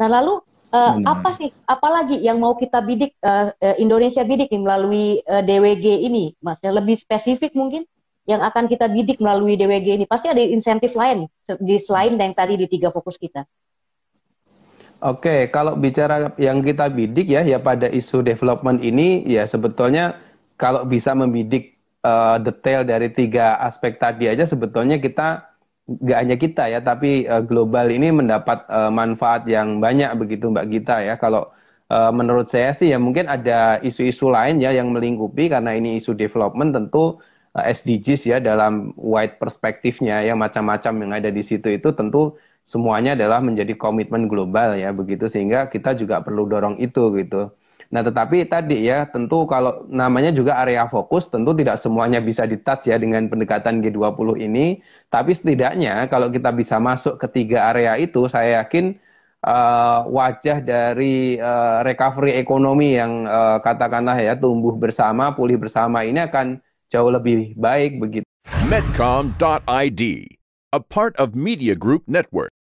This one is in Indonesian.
Nah, lalu uh, apa sih apalagi yang mau kita bidik uh, Indonesia bidik nih melalui uh, DWG ini, Mas? Yang lebih spesifik mungkin yang akan kita bidik melalui DWG ini pasti ada insentif lain di selain yang tadi di tiga fokus kita. Oke, kalau bicara yang kita bidik ya, ya pada isu development ini ya sebetulnya kalau bisa membidik uh, detail dari tiga aspek tadi aja sebetulnya kita nggak hanya kita ya, tapi uh, global ini mendapat uh, manfaat yang banyak begitu Mbak Gita ya. Kalau uh, menurut saya sih ya mungkin ada isu-isu lain ya yang melingkupi karena ini isu development tentu uh, SDGs ya dalam wide perspektifnya ya macam-macam yang ada di situ itu tentu semuanya adalah menjadi komitmen global ya begitu sehingga kita juga perlu dorong itu gitu. Nah, tetapi tadi ya, tentu kalau namanya juga area fokus, tentu tidak semuanya bisa di-touch ya dengan pendekatan G20 ini. Tapi setidaknya kalau kita bisa masuk ke tiga area itu, saya yakin uh, wajah dari uh, recovery ekonomi yang uh, katakanlah ya tumbuh bersama, pulih bersama ini akan jauh lebih baik begitu. Medcom.id, a part of Media Group Network.